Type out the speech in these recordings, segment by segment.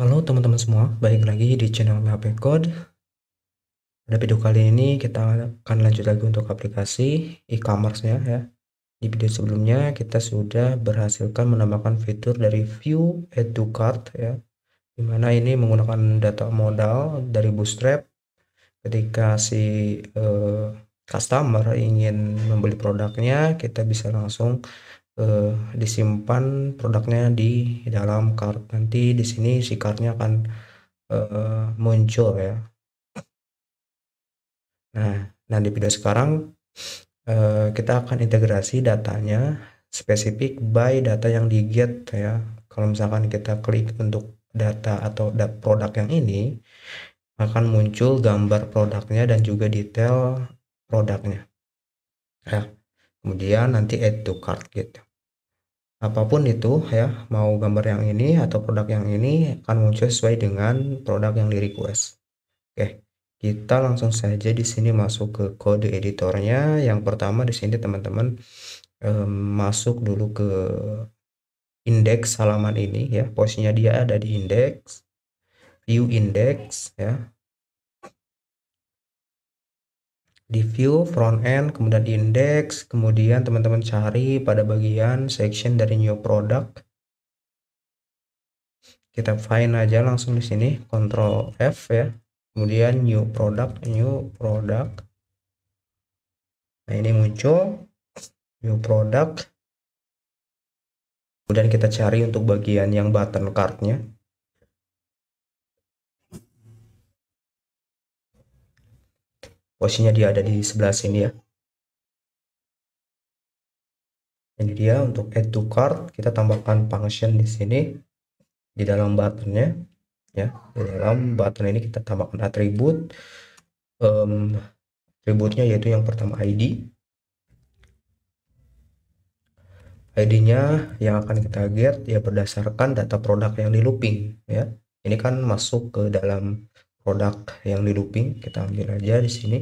Halo teman-teman semua, balik lagi di channel MHP Code. Pada video kali ini kita akan lanjut lagi untuk aplikasi e-commerce-nya ya. Di video sebelumnya kita sudah berhasilkan menambahkan fitur dari View Add to Cart ya. Dimana ini menggunakan data modal dari Bootstrap ketika si eh, customer ingin membeli produknya kita bisa langsung eh, disimpan produknya di dalam card. Nanti di sini si cardnya akan eh, muncul ya. Nah, nah di video sekarang eh, kita akan integrasi datanya spesifik by data yang di get ya. Kalau misalkan kita klik untuk data atau da produk yang ini akan muncul gambar produknya dan juga detail produknya. Nah, kemudian nanti add to cart gitu apapun itu ya mau gambar yang ini atau produk yang ini akan muncul sesuai dengan produk yang di request oke kita langsung saja di sini masuk ke kode editornya yang pertama di sini teman-teman eh, masuk dulu ke indeks halaman ini ya posisinya dia ada di indeks view index ya di view front end, kemudian index, kemudian teman-teman cari pada bagian section dari new product. Kita find aja langsung di sini, control F ya. Kemudian new product, new product. Nah, ini muncul new product. Kemudian kita cari untuk bagian yang button cardnya. nya posisinya dia ada di sebelah sini ya ini dia untuk add to cart kita tambahkan function di sini di dalam buttonnya ya di dalam button ini kita tambahkan atribut um, atributnya yaitu yang pertama ID ID-nya yang akan kita get ya berdasarkan data produk yang di looping ya ini kan masuk ke dalam produk yang di looping kita ambil aja di sini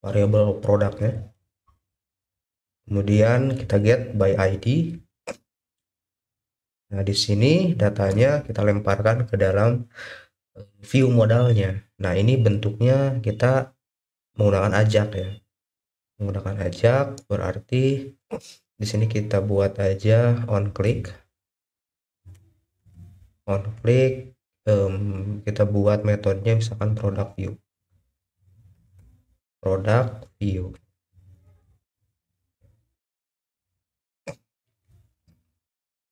variabel produknya kemudian kita get by ID nah di sini datanya kita lemparkan ke dalam eh, view modalnya nah ini bentuknya kita menggunakan ajak ya menggunakan ajak berarti di sini kita buat aja on click konflik um, kita buat metodenya misalkan product view product view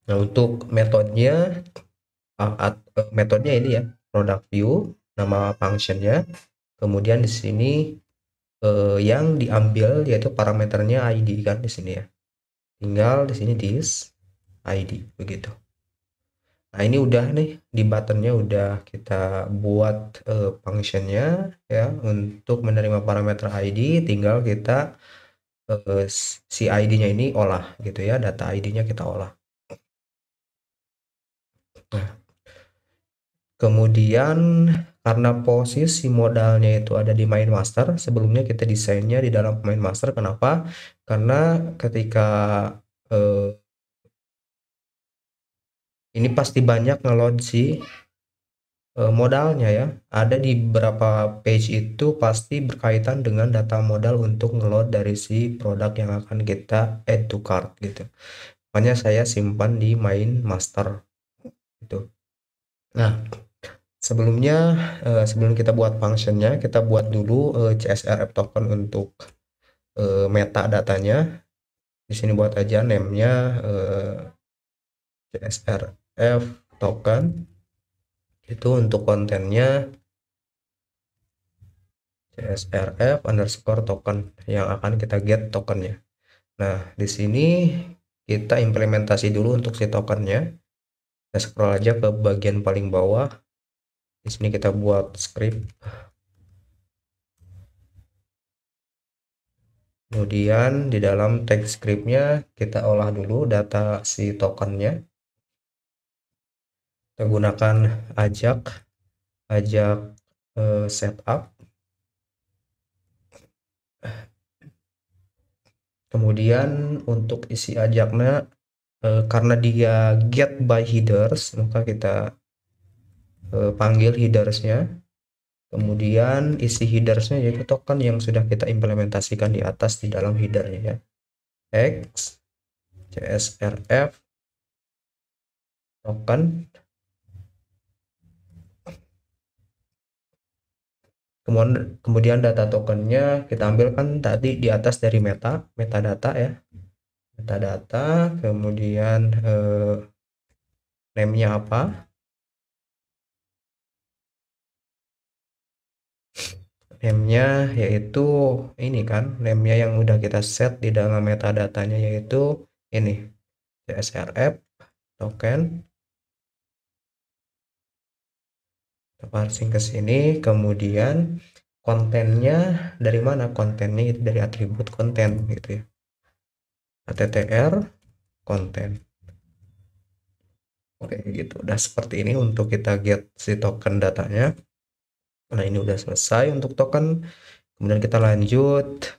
nah untuk metodenya uh, uh, metodenya ini ya product view nama functionnya kemudian di sini uh, yang diambil yaitu parameternya ID kan di sini ya tinggal di sini this ID begitu Nah ini udah nih di buttonnya udah kita buat uh, functionnya ya untuk menerima parameter ID tinggal kita uh, si ID-nya ini olah gitu ya data ID-nya kita olah. Nah, kemudian karena posisi modalnya itu ada di main master sebelumnya kita desainnya di dalam main master kenapa? Karena ketika uh, ini pasti banyak ngelot si eh, modalnya ya ada di beberapa page itu pasti berkaitan dengan data modal untuk ngeload dari si produk yang akan kita add to cart gitu makanya saya simpan di main master itu nah sebelumnya eh, sebelum kita buat functionnya kita buat dulu uh, eh, CSRF token untuk meta datanya di sini buat aja name-nya CSR f token itu untuk kontennya csrf underscore token yang akan kita get tokennya nah di sini kita implementasi dulu untuk si tokennya kita scroll aja ke bagian paling bawah di sini kita buat script kemudian di dalam tag scriptnya kita olah dulu data si tokennya kita gunakan ajak ajak eh, setup kemudian untuk isi ajaknya eh, karena dia get by headers maka kita eh, panggil headersnya kemudian isi headersnya yaitu token yang sudah kita implementasikan di atas di dalam headernya ya x csrf token kemudian kemudian data tokennya kita ambilkan tadi di atas dari meta metadata ya metadata kemudian eh, name apa name yaitu ini kan name yang udah kita set di dalam metadatanya yaitu ini CSRF token parsing ke sini kemudian kontennya dari mana kontennya itu dari atribut konten gitu ya attr konten oke gitu udah seperti ini untuk kita get si token datanya nah ini udah selesai untuk token kemudian kita lanjut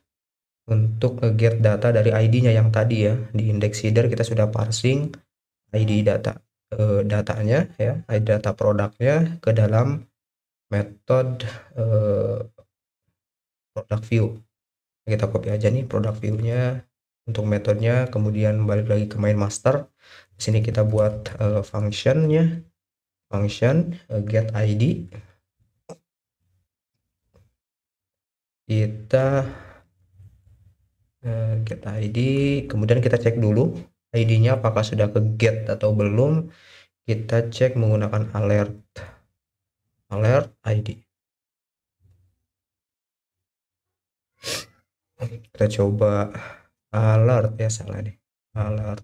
untuk get data dari ID-nya yang tadi ya di index header kita sudah parsing ID data uh, datanya ya ID data produknya ke dalam metode uh, product view kita copy aja nih produk view-nya untuk metodenya kemudian balik lagi ke main master di sini kita buat uh, functionnya function uh, get ID kita get ID kemudian kita cek dulu ID-nya apakah sudah ke get atau belum kita cek menggunakan alert alert ID kita coba alert ya salah nih alert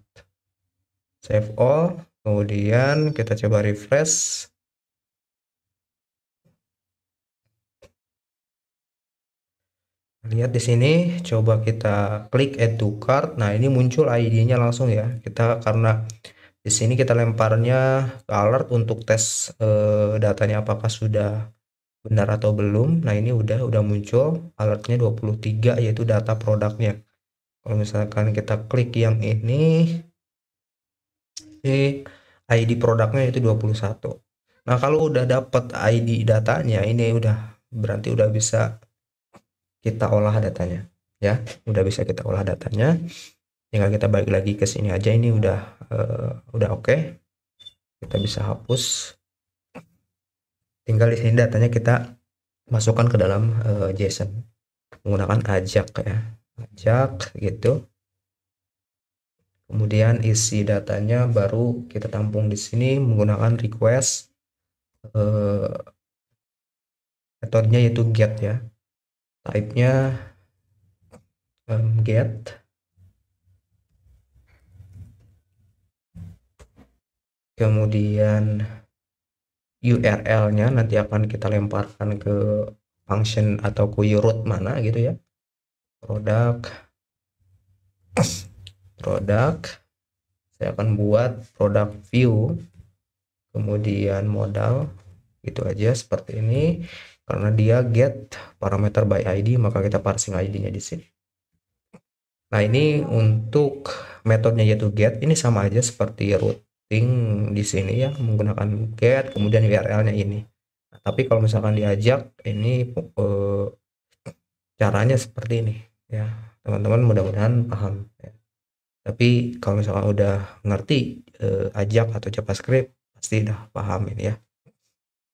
save all kemudian kita coba refresh lihat di sini coba kita klik add to cart nah ini muncul ID-nya langsung ya kita karena di sini kita lemparnya ke alert untuk tes eh, datanya apakah sudah benar atau belum nah ini udah udah muncul alertnya 23 yaitu data produknya kalau misalkan kita klik yang ini ini eh, ID produknya itu 21 nah kalau udah dapat ID datanya ini udah berarti udah bisa kita olah datanya ya udah bisa kita olah datanya tinggal kita balik lagi ke sini aja ini udah uh, udah oke okay. kita bisa hapus tinggal di sini datanya kita masukkan ke dalam uh, JSON menggunakan ajak ya ajak gitu kemudian isi datanya baru kita tampung di sini menggunakan request uh, eh, metodenya yaitu get ya type-nya um, get kemudian URL-nya nanti akan kita lemparkan ke function atau query root mana gitu ya produk produk saya akan buat produk view kemudian modal itu aja seperti ini karena dia get parameter by id maka kita parsing id-nya di sini nah ini untuk metodenya yaitu get ini sama aja seperti routing di sini ya menggunakan get kemudian url-nya ini nah, tapi kalau misalkan diajak ini eh, caranya seperti ini ya teman-teman mudah-mudahan paham ya. tapi kalau misalkan udah ngerti eh, ajak atau javascript pasti udah paham ini ya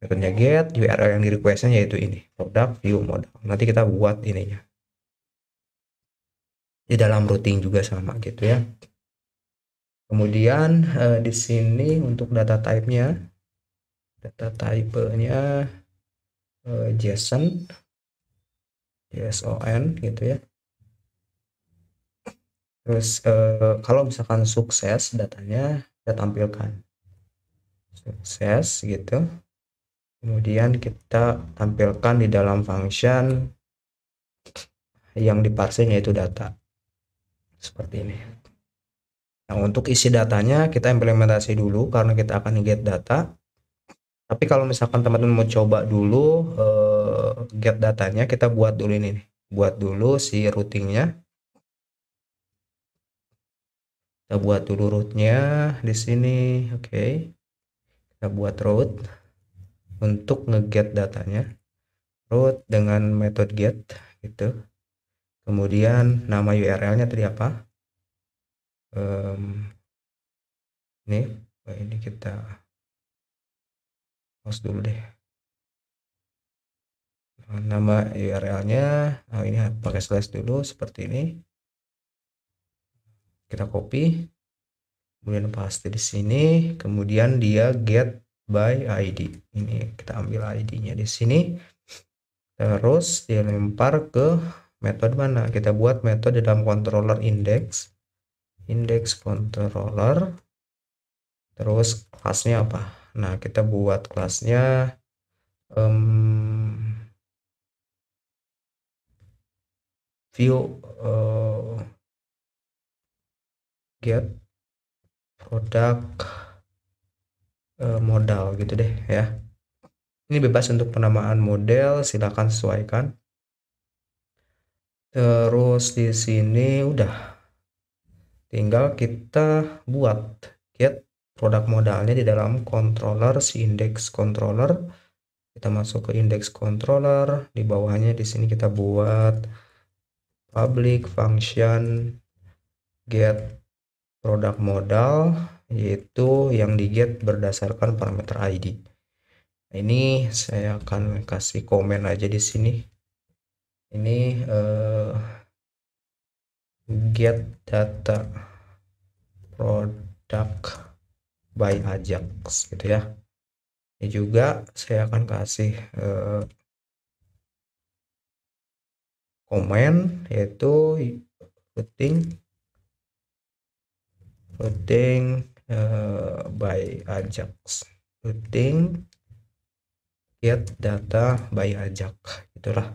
metodenya get URL yang di requestnya yaitu ini product view modal nanti kita buat ininya di dalam routing juga sama gitu ya kemudian eh, di sini untuk data type-nya data type-nya eh, JSON JSON gitu ya terus eh, kalau misalkan sukses datanya kita tampilkan sukses gitu kemudian kita tampilkan di dalam function yang diparsing yaitu data seperti ini nah untuk isi datanya kita implementasi dulu karena kita akan get data tapi kalau misalkan teman-teman mau coba dulu eh, get datanya kita buat dulu ini nih. buat dulu si routingnya kita buat dulu rootnya di sini oke okay. kita buat route untuk ngeget datanya root dengan metode get gitu kemudian nama URL nya tadi apa um, ini oh, ini kita close dulu deh nama URL nya oh ini pakai slash dulu seperti ini kita copy kemudian paste di sini kemudian dia get by ID. Ini kita ambil ID-nya di sini. Terus dilempar ke metode mana? Kita buat metode dalam controller index. Index controller. Terus kelasnya apa? Nah, kita buat kelasnya um, view uh, get product Eh, modal gitu deh ya. Ini bebas untuk penamaan model, silahkan sesuaikan. Terus di sini udah tinggal kita buat get produk modalnya di dalam controller si index controller kita masuk ke index controller di bawahnya di sini kita buat public function get produk modal yaitu yang get berdasarkan parameter ID. Nah, ini saya akan kasih komen aja di sini. Ini uh, get data product by Ajax gitu ya. Ini juga saya akan kasih uh, komen yaitu routing eh, routing Eh, by Ajax Routing get data by Ajax itulah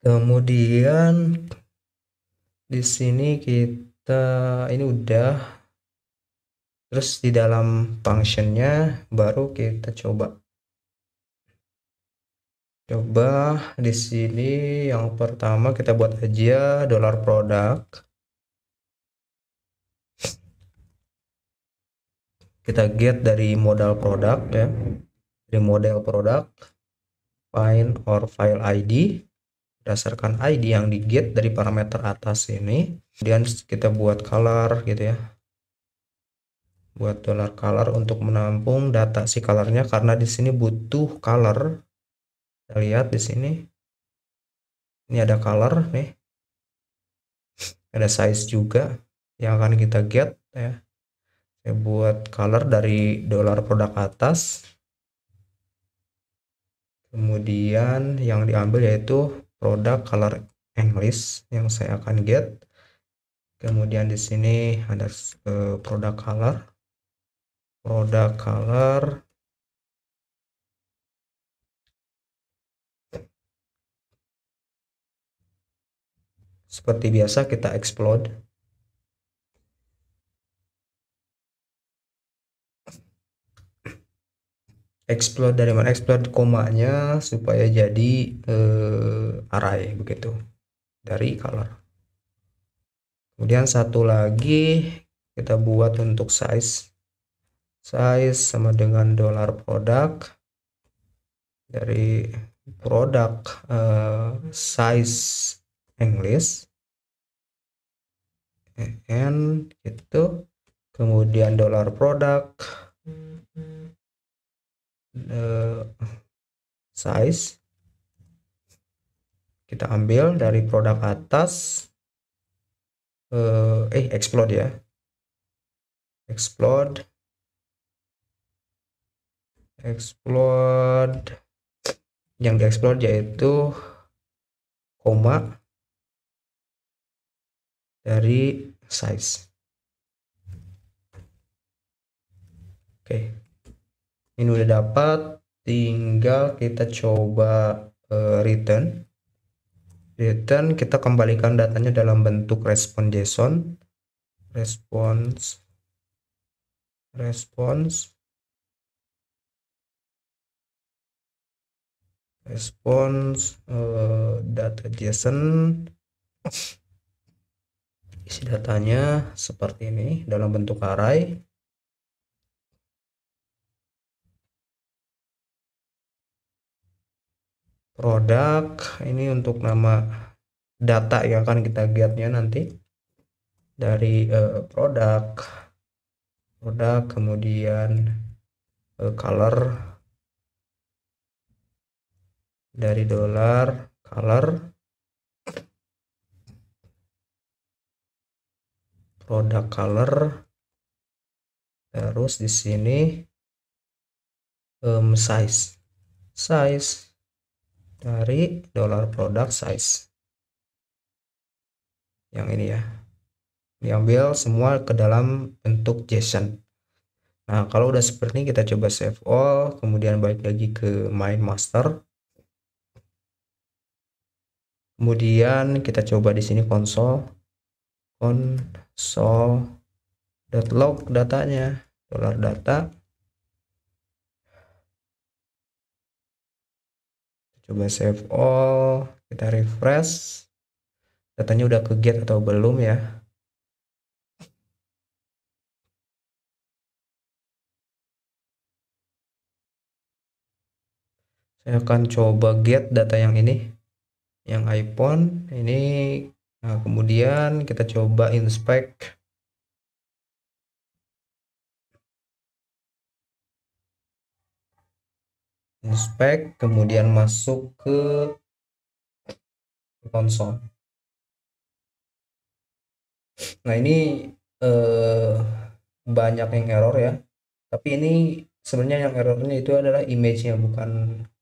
kemudian di sini kita ini udah terus di dalam functionnya baru kita coba coba di sini yang pertama kita buat aja dollar product kita get dari modal produk ya dari model produk find or file ID berdasarkan ID yang di get dari parameter atas ini kemudian kita buat color gitu ya buat dollar color untuk menampung data si colornya karena di sini butuh color kita lihat di sini ini ada color nih ada size juga yang akan kita get ya saya buat color dari dolar produk atas kemudian yang diambil yaitu produk color English yang saya akan get kemudian di sini ada eh, produk color produk color seperti biasa kita explode explore dari mana explode komanya supaya jadi uh, eh, array begitu dari color kemudian satu lagi kita buat untuk size size sama dengan dollar produk dari produk uh, size English and itu kemudian dollar produk uh, size kita ambil dari produk atas uh, eh explode ya explode explode yang dieksplor yaitu koma dari size. Oke. Okay ini udah dapat tinggal kita coba uh, return return kita kembalikan datanya dalam bentuk respon JSON response response response uh, data JSON isi datanya seperti ini dalam bentuk array produk ini untuk nama data yang akan kita giatnya nanti dari uh, produk produk kemudian uh, color dari dolar color produk color terus di sini um, size size cari dollar product size yang ini ya diambil semua ke dalam bentuk JSON nah kalau udah seperti ini kita coba save all kemudian balik lagi ke main master kemudian kita coba di sini console console.log datanya dollar data coba save all kita refresh datanya udah ke get atau belum ya saya akan coba get data yang ini yang iPhone ini nah kemudian kita coba inspect inspect kemudian masuk ke konsol nah ini eh, banyak yang error ya tapi ini sebenarnya yang errornya itu adalah image-nya bukan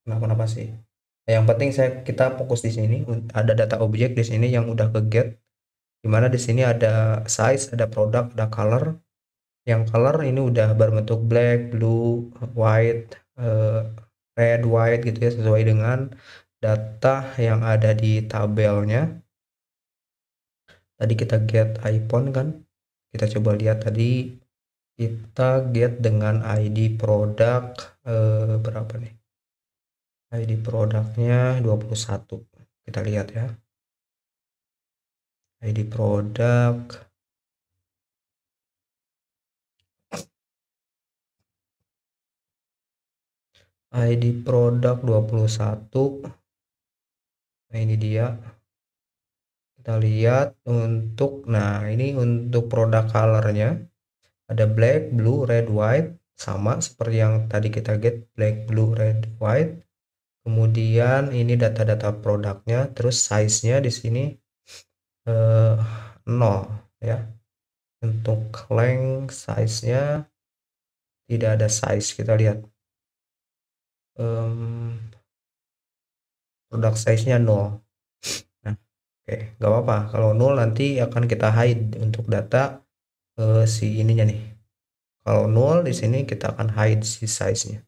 kenapa-napa sih yang penting saya kita fokus di sini ada data objek di sini yang udah ke get dimana di sini ada size ada produk ada color yang color ini udah berbentuk black blue white eh, red white gitu ya sesuai dengan data yang ada di tabelnya tadi kita get iPhone kan kita coba lihat tadi kita get dengan ID produk eh, berapa nih ID produknya 21 kita lihat ya ID produk ID produk 21 nah ini dia kita lihat untuk nah ini untuk produk colornya ada black blue red white sama seperti yang tadi kita get black blue red white kemudian ini data-data produknya terus size nya di sini eh, 0 ya untuk length size nya tidak ada size kita lihat um, product size nya nol nah oke okay, nggak apa-apa kalau nol nanti akan kita hide untuk data uh, si ininya nih kalau nol di sini kita akan hide si size nya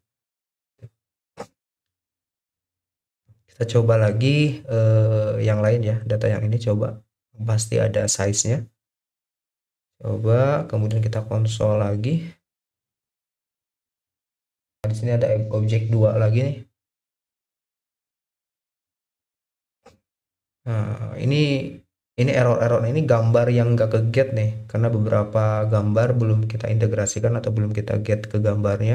kita coba lagi uh, yang lain ya data yang ini coba pasti ada size nya coba kemudian kita konsol lagi di sini ada objek dua lagi nih nah ini ini error-error ini gambar yang nggak ke get nih karena beberapa gambar belum kita integrasikan atau belum kita get ke gambarnya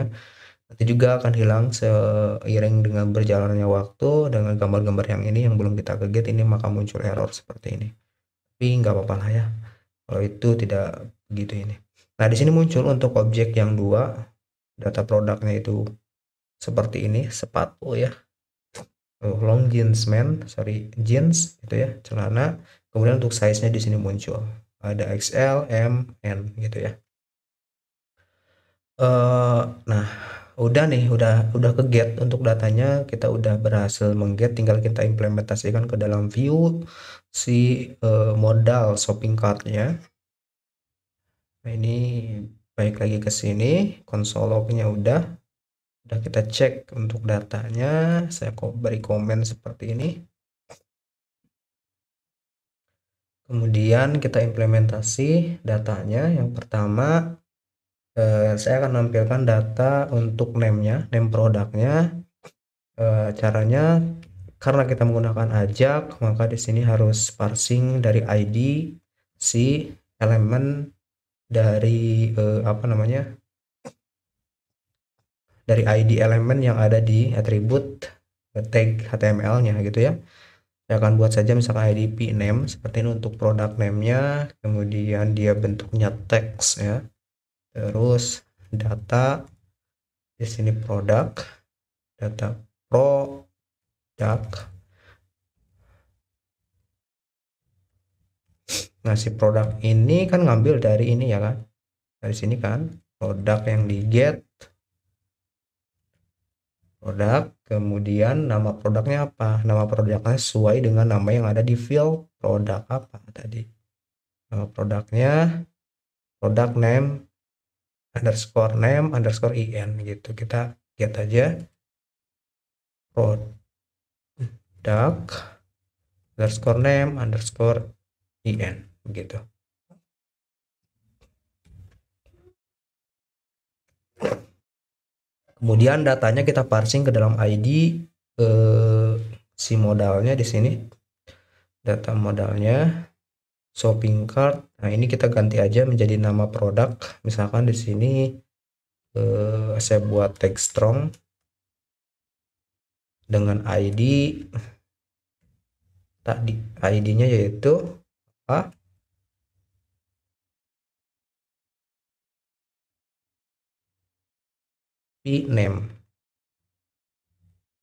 nanti juga akan hilang seiring dengan berjalannya waktu dengan gambar-gambar yang ini yang belum kita ke ini maka muncul error seperti ini tapi nggak apa-apa lah ya kalau itu tidak begitu ini nah di sini muncul untuk objek yang dua data produknya itu seperti ini sepatu ya oh, long jeans men sorry jeans gitu ya celana kemudian untuk size nya di sini muncul ada XL M N gitu ya uh, nah udah nih udah udah ke get untuk datanya kita udah berhasil mengget tinggal kita implementasikan ke dalam view si uh, modal shopping cartnya nah, ini baik lagi ke sini konsol lognya udah udah kita cek untuk datanya saya kok beri komen seperti ini kemudian kita implementasi datanya yang pertama eh, saya akan nampilkan data untuk name-nya name produknya eh, caranya karena kita menggunakan ajak maka di sini harus parsing dari ID si elemen dari eh, apa namanya dari ID elemen yang ada di atribut tag HTML-nya gitu ya. Saya akan buat saja misalkan ID name seperti ini untuk product name-nya, kemudian dia bentuknya teks ya. Terus data di sini produk, data produk Nah, si produk ini kan ngambil dari ini ya kan. Dari sini kan produk yang di get produk, kemudian nama produknya apa? Nama produknya sesuai dengan nama yang ada di field produk apa tadi. Nama produknya produk name underscore name underscore in gitu. Kita get aja produk underscore name underscore in begitu kemudian datanya kita parsing ke dalam ID eh, si modalnya di sini data modalnya shopping cart nah ini kita ganti aja menjadi nama produk misalkan di sini eh, saya buat tag strong dengan ID tadi ID-nya yaitu apa p name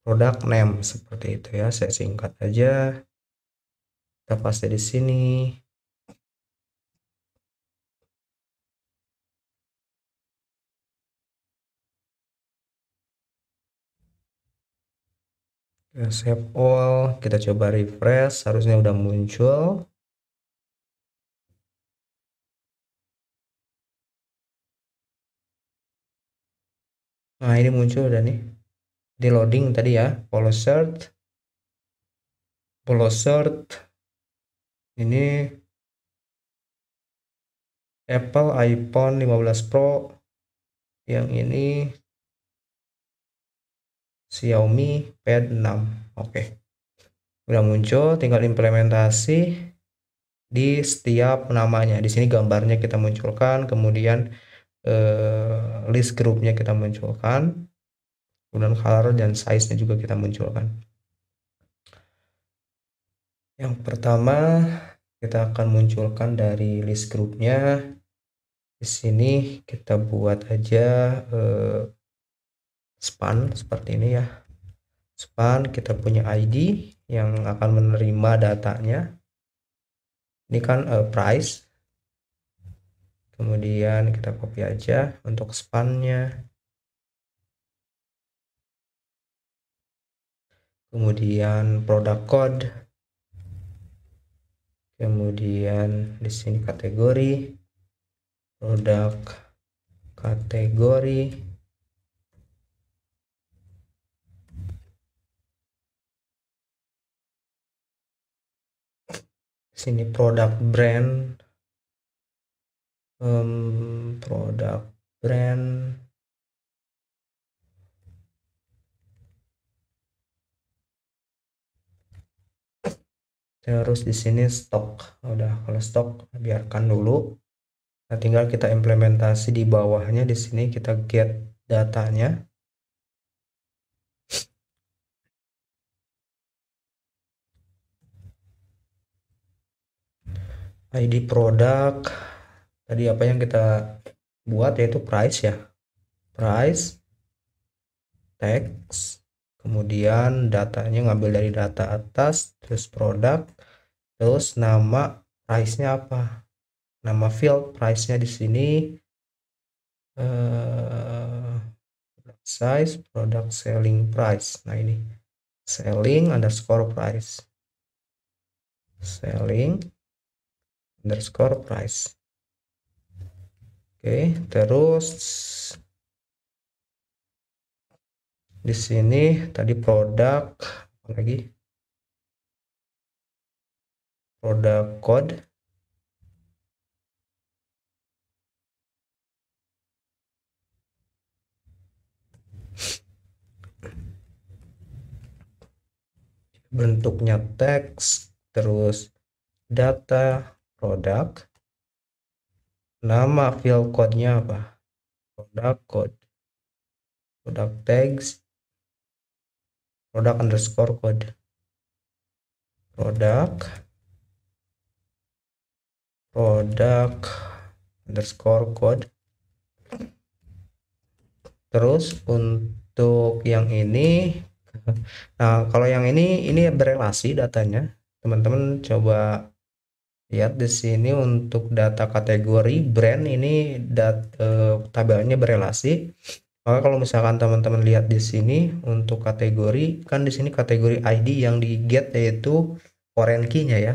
product name seperti itu ya saya singkat aja kita paste di sini save all kita coba refresh harusnya udah muncul Nah, ini muncul udah nih. Di loading tadi ya, polo search. polo search. Ini Apple iPhone 15 Pro. Yang ini Xiaomi Pad 6. Oke. Okay. Udah muncul, tinggal implementasi di setiap namanya. Di sini gambarnya kita munculkan, kemudian eh, list grupnya kita munculkan kemudian color dan size nya juga kita munculkan yang pertama kita akan munculkan dari list grupnya di sini kita buat aja eh, span seperti ini ya span kita punya ID yang akan menerima datanya ini kan uh, price kemudian kita copy aja untuk spannya kemudian produk code kemudian di sini kategori produk kategori sini produk brand um, produk brand terus di sini stok udah kalau stok biarkan dulu nah tinggal kita implementasi di bawahnya di sini kita get datanya ID produk tadi apa yang kita buat yaitu price ya price text kemudian datanya ngambil dari data atas terus produk terus nama price nya apa nama field price nya di sini uh, size product selling price nah ini selling underscore price selling underscore price Oke, terus di sini tadi produk lagi? Produk code. bentuknya teks, terus data, produk nama field code-nya apa product code product tags product underscore code product product underscore code terus untuk yang ini nah kalau yang ini ini berelasi datanya teman-teman coba Lihat di sini untuk data kategori brand ini dat, e, tabelnya berelasi. Maka kalau misalkan teman-teman lihat di sini untuk kategori kan di sini kategori ID yang di get yaitu foreign key-nya ya.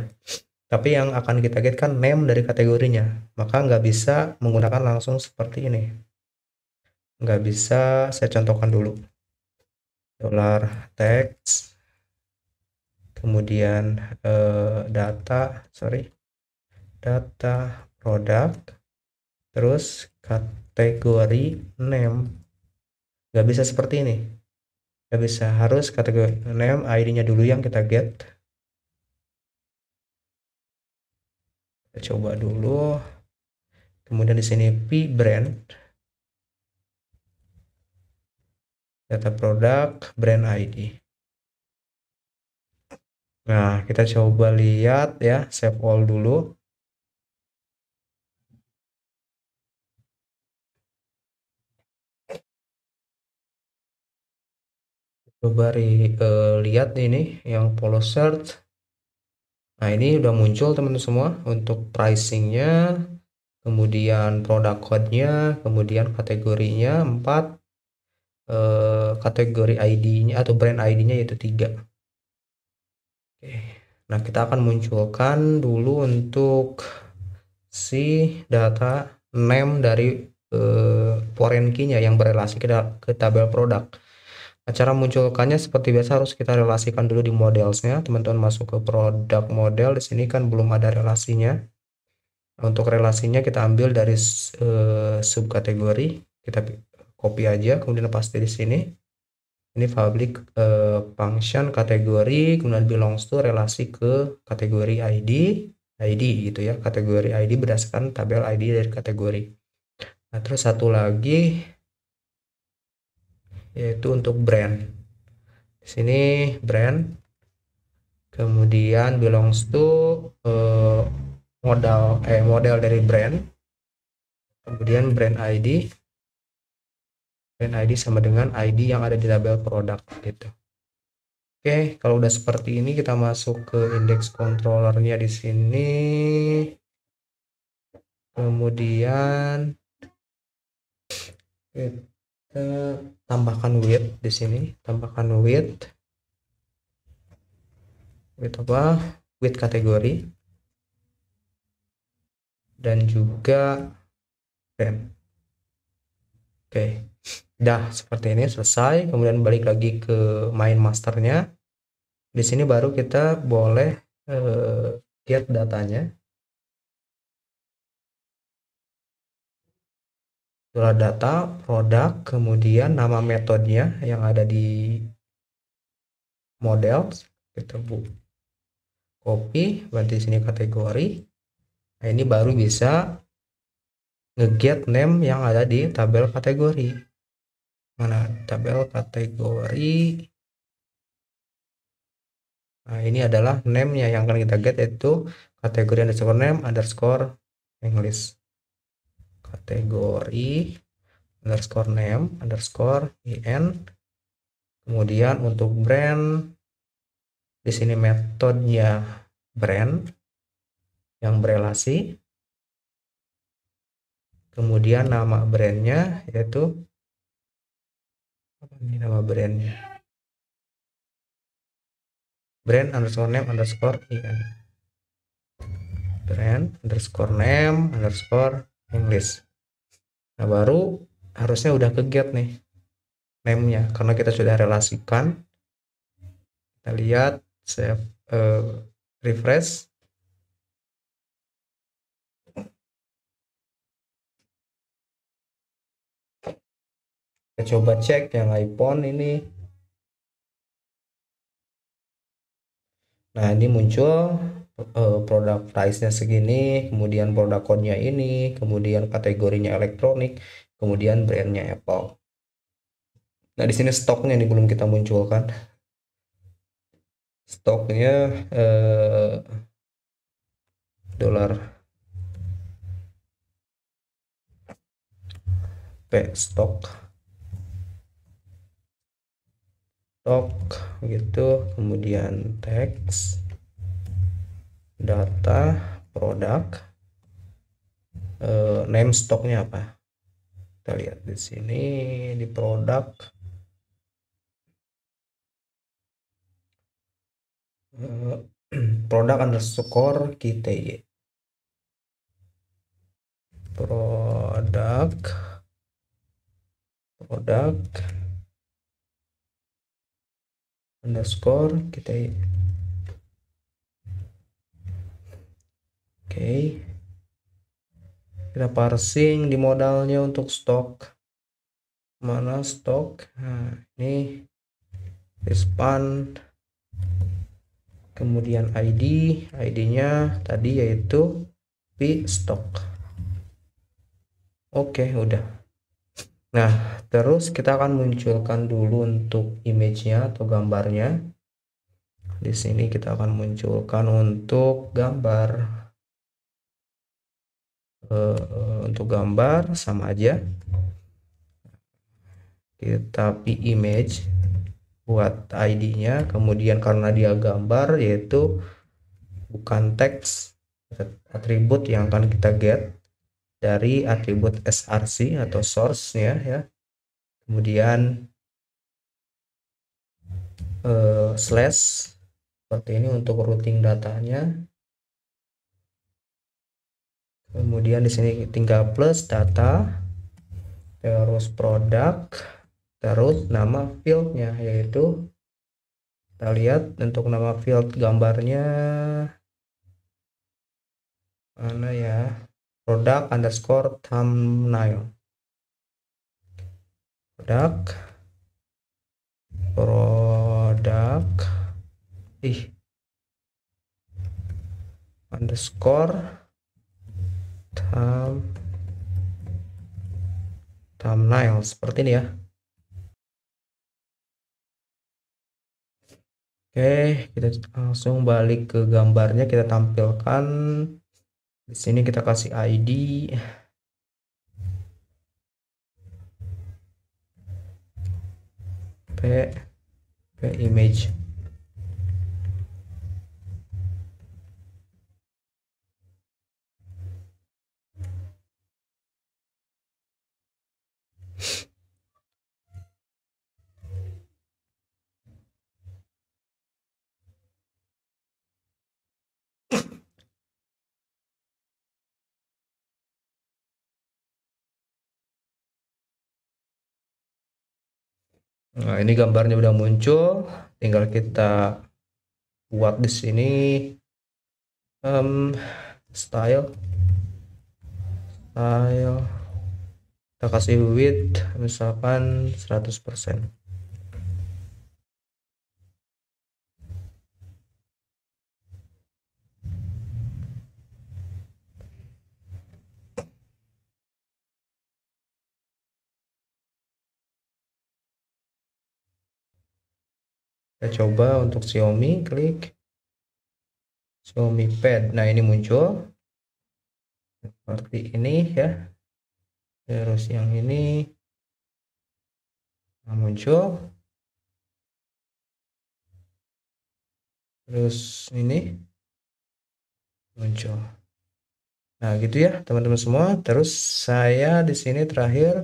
Tapi yang akan kita get kan name dari kategorinya. Maka nggak bisa menggunakan langsung seperti ini. Nggak bisa saya contohkan dulu. Dollar text kemudian uh, data sorry data product terus kategori name nggak bisa seperti ini nggak bisa harus kategori name ID-nya dulu yang kita get kita coba dulu kemudian di sini p brand data produk brand ID Nah, kita coba lihat ya, save all dulu. coba ri, eh, lihat ini yang polo shirt nah ini udah muncul teman-teman semua untuk pricingnya kemudian produk code-nya kemudian kategorinya 4 eh, kategori ID-nya atau brand ID-nya yaitu 3 oke nah kita akan munculkan dulu untuk si data name dari eh, foreign key-nya yang berelasi ke, ke tabel produk Nah, cara munculkannya seperti biasa harus kita relasikan dulu di modelsnya. Teman-teman masuk ke produk model di sini kan belum ada relasinya. Untuk relasinya kita ambil dari uh, subkategori, kita copy aja kemudian paste di sini. Ini public uh, function kategori, kemudian belongs to relasi ke kategori ID, ID gitu ya. Kategori ID berdasarkan tabel ID dari kategori. Nah, terus satu lagi yaitu untuk brand di sini brand kemudian belongs to uh, modal eh model dari brand kemudian brand ID brand ID sama dengan ID yang ada di tabel produk gitu Oke kalau udah seperti ini kita masuk ke indeks controllernya di sini kemudian Eh, tambahkan width di sini tambahkan width width apa width kategori dan juga frame oke okay. dah seperti ini selesai kemudian balik lagi ke main masternya di sini baru kita boleh uh, get datanya surat data, produk, kemudian nama metodenya yang ada di model kita bu copy berarti di sini kategori nah ini baru bisa ngeget name yang ada di tabel kategori mana tabel kategori nah ini adalah name nya yang akan kita get yaitu kategori underscore name underscore English kategori underscore name underscore in kemudian untuk brand di sini metodenya brand yang berelasi kemudian nama brandnya yaitu apa ini nama brandnya brand underscore name underscore in brand underscore name underscore English nah baru harusnya udah ke nih name-nya karena kita sudah relasikan kita lihat save uh, refresh kita coba cek yang iPhone ini nah ini muncul uh, produk price-nya segini, kemudian produk code-nya ini, kemudian kategorinya elektronik, kemudian brand-nya Apple. Nah, di sini stoknya ini belum kita munculkan. Stoknya eh, dolar P stok stok gitu kemudian teks data produk e, name stoknya apa kita lihat di sini di produk eh, produk underscore kita KTY produk produk underscore KTY Oke. Okay. Kita parsing di modalnya untuk stok. Mana stok? Nah, ini respond kemudian ID ID-nya tadi yaitu p stock oke okay, udah nah terus kita akan munculkan dulu untuk image-nya atau gambarnya di sini kita akan munculkan untuk gambar uh, untuk gambar sama aja kita pilih image buat ID-nya kemudian karena dia gambar yaitu bukan teks atribut yang akan kita get dari atribut src atau source nya ya kemudian uh, slash seperti ini untuk routing datanya kemudian di sini tinggal plus data terus produk terus nama fieldnya yaitu kita lihat untuk nama field gambarnya mana ya produk underscore thumbnail produk produk ih underscore thumb thumbnail seperti ini ya Oke, kita langsung balik ke gambarnya. Kita tampilkan di sini, kita kasih ID. P, P image. Nah, ini gambarnya udah muncul, tinggal kita buat di sini um, style style kita kasih width misalkan 100% kita coba untuk Xiaomi klik Xiaomi Pad nah ini muncul seperti ini ya terus yang ini nah, muncul terus ini muncul nah gitu ya teman-teman semua terus saya di sini terakhir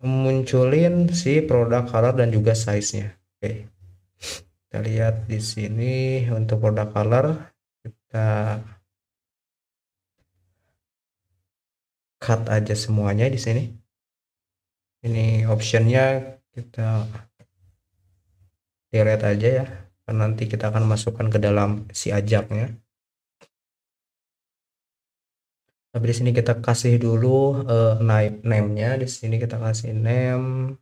munculin si produk color dan juga size nya oke okay kita lihat di sini untuk produk color kita cut aja semuanya di sini ini optionnya kita delete aja ya karena nanti kita akan masukkan ke dalam si ajaknya tapi di sini kita kasih dulu uh, eh, name nya di sini kita kasih name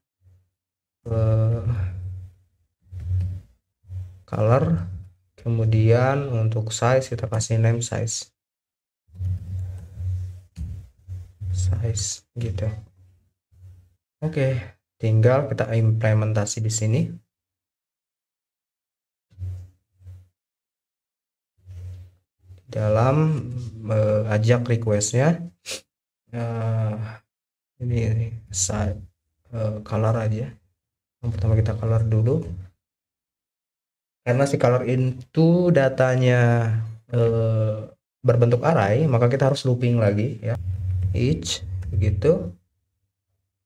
uh, color kemudian untuk size kita kasih name size size gitu oke tinggal kita implementasi di sini dalam uh, ajak requestnya uh, ini, ini size, uh, color aja yang pertama kita color dulu karena si color itu datanya eh, berbentuk array maka kita harus looping lagi ya each begitu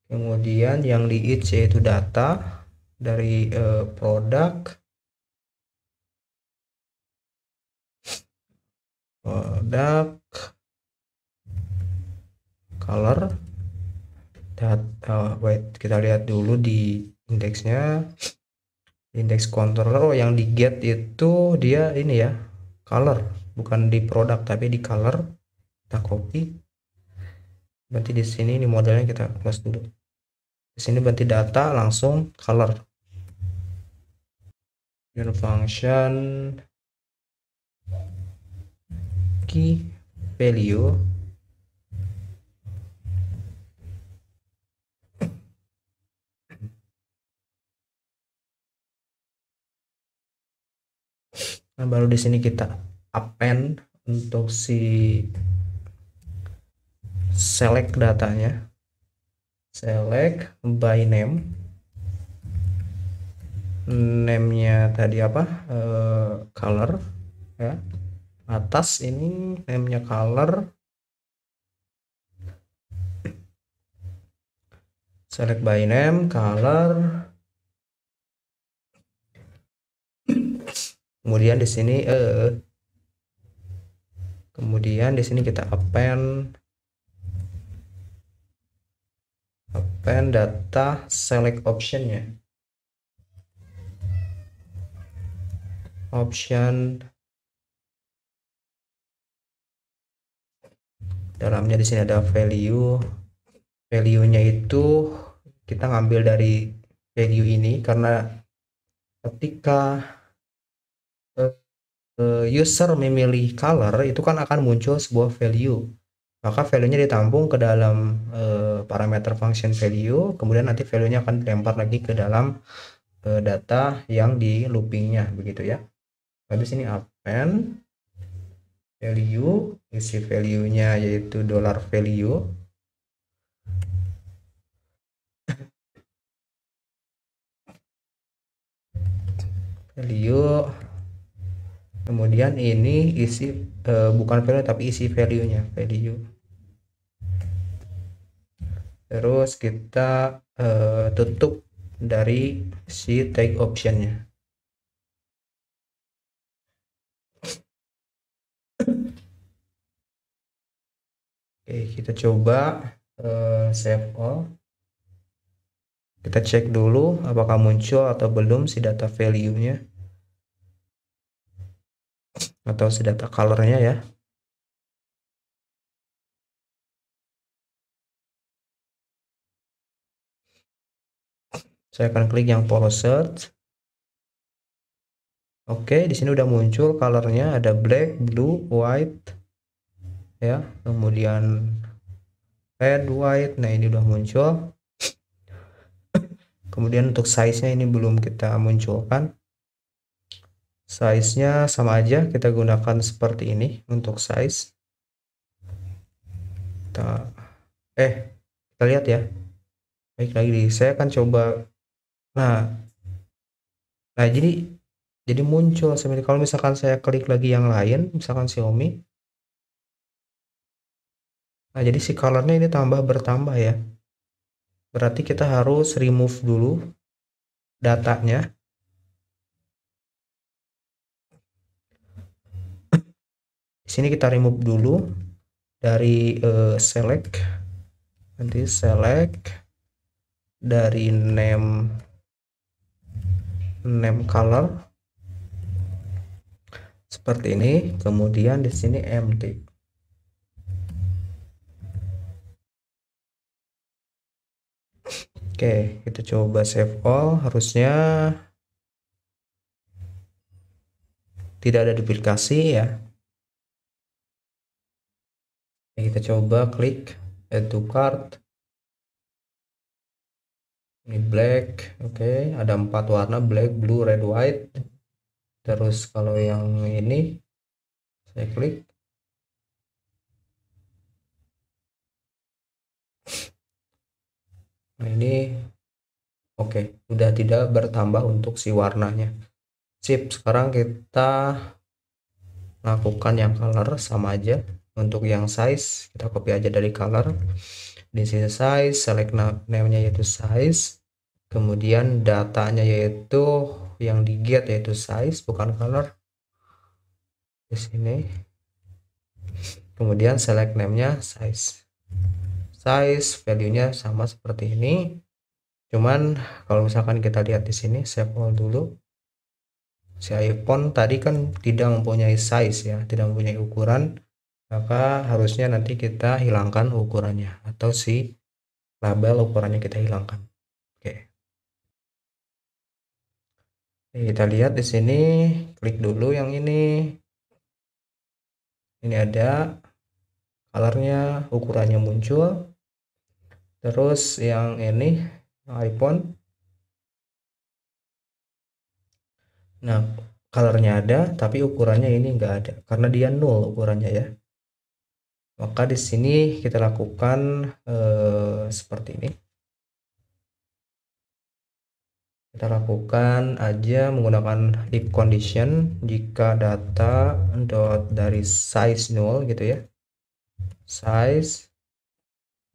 kemudian yang di each yaitu data dari uh, produk produk color data wait kita lihat dulu di indeksnya index controller oh yang di get itu dia ini ya color bukan di produk tapi di color kita copy berarti di sini ini modelnya kita close dulu di sini berarti data langsung color your function key value nah baru di sini kita append untuk si select datanya select by name name-nya tadi apa uh, color ya atas ini name-nya color select by name color kemudian di sini eh, eh kemudian di sini kita append append data select optionnya option dalamnya di sini ada value value-nya itu kita ngambil dari value ini karena ketika Eh, user memilih color itu kan akan muncul sebuah value maka value-nya ditampung ke dalam e, parameter function value kemudian nanti value-nya akan dilempar lagi ke dalam e, data yang di loopingnya begitu ya habis ini append value isi value-nya yaitu dollar value value kemudian ini isi e, bukan value tapi isi value nya value terus kita e, tutup dari si take nya Oke, kita coba e, save all. Kita cek dulu apakah muncul atau belum si data value-nya atau si data colornya ya saya akan klik yang polos search Oke, di sini udah muncul colornya ada black, blue, white, ya, kemudian red, white. Nah ini udah muncul. kemudian untuk size-nya ini belum kita munculkan size-nya sama aja kita gunakan seperti ini untuk size kita eh kita lihat ya baik lagi saya akan coba nah nah jadi jadi muncul seperti kalau misalkan saya klik lagi yang lain misalkan Xiaomi nah jadi si colornya ini tambah bertambah ya berarti kita harus remove dulu datanya di sini kita remove dulu dari uh, select nanti select dari name name color seperti ini kemudian di sini empty Oke, kita coba save all. Harusnya tidak ada duplikasi ya. Ya, kita coba klik add to cart ini black oke okay. ada empat warna black blue red white terus kalau yang ini saya klik nah ini oke okay. udah tidak bertambah untuk si warnanya sip sekarang kita lakukan yang color sama aja untuk yang size kita copy aja dari color di sini size select name-nya yaitu size kemudian datanya yaitu yang di get yaitu size bukan color di sini kemudian select namanya size size value-nya sama seperti ini cuman kalau misalkan kita lihat di sini save all dulu si iPhone tadi kan tidak mempunyai size ya tidak mempunyai ukuran maka harusnya nanti kita hilangkan ukurannya atau si label ukurannya kita hilangkan. Oke. kita lihat di sini, klik dulu yang ini. Ini ada colornya, ukurannya muncul. Terus yang ini, yang iPhone. Nah, colornya ada, tapi ukurannya ini enggak ada. Karena dia nol ukurannya ya maka di sini kita lakukan eh, seperti ini kita lakukan aja menggunakan if condition jika data dot dari size null gitu ya size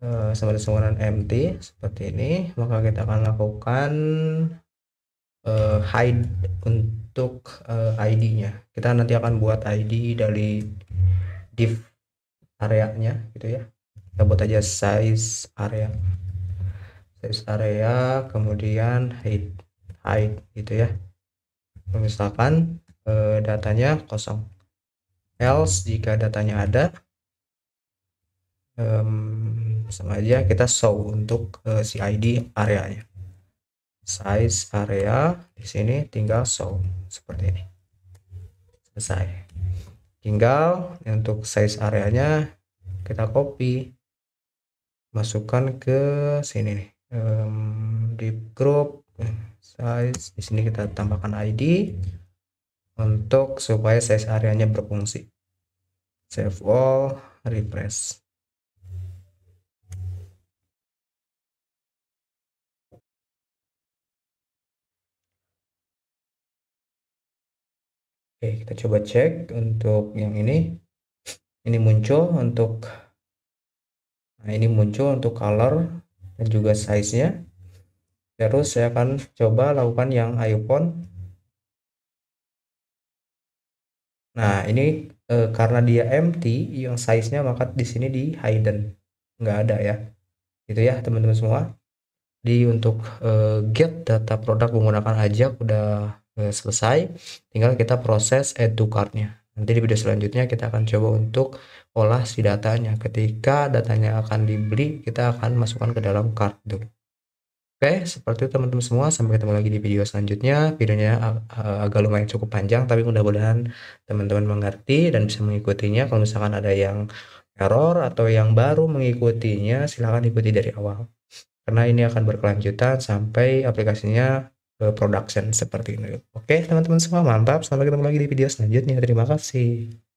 uh, sama dengan empty seperti ini maka kita akan lakukan uh, hide untuk uh, eh, ID nya kita nanti akan buat ID dari div areanya gitu ya kita buat aja size area size area kemudian height height gitu ya misalkan e, datanya kosong else jika datanya ada um, sama aja kita show untuk e, si ID areanya size area di sini tinggal show seperti ini selesai tinggal untuk size areanya kita copy masukkan ke sini nih um, di group eh, size di sini kita tambahkan ID untuk supaya size areanya berfungsi save all refresh Oke, kita coba cek untuk yang ini. Ini muncul untuk nah ini muncul untuk color dan juga size-nya. Terus saya akan coba lakukan yang iPhone. Nah, ini e, karena dia empty yang size-nya maka di sini di hidden. Nggak ada ya. Gitu ya, teman-teman semua. Di untuk e, get data produk menggunakan ajak udah Eh, selesai tinggal kita proses add to cardnya nanti di video selanjutnya kita akan coba untuk olah si datanya ketika datanya akan dibeli kita akan masukkan ke dalam card dulu Oke, seperti itu teman-teman semua. Sampai ketemu lagi di video selanjutnya. Videonya ag agak lumayan cukup panjang, tapi mudah-mudahan teman-teman mengerti dan bisa mengikutinya. Kalau misalkan ada yang error atau yang baru mengikutinya, silahkan ikuti dari awal. Karena ini akan berkelanjutan sampai aplikasinya production seperti ini. Oke, teman-teman semua mantap. Sampai ketemu lagi di video selanjutnya. Terima kasih.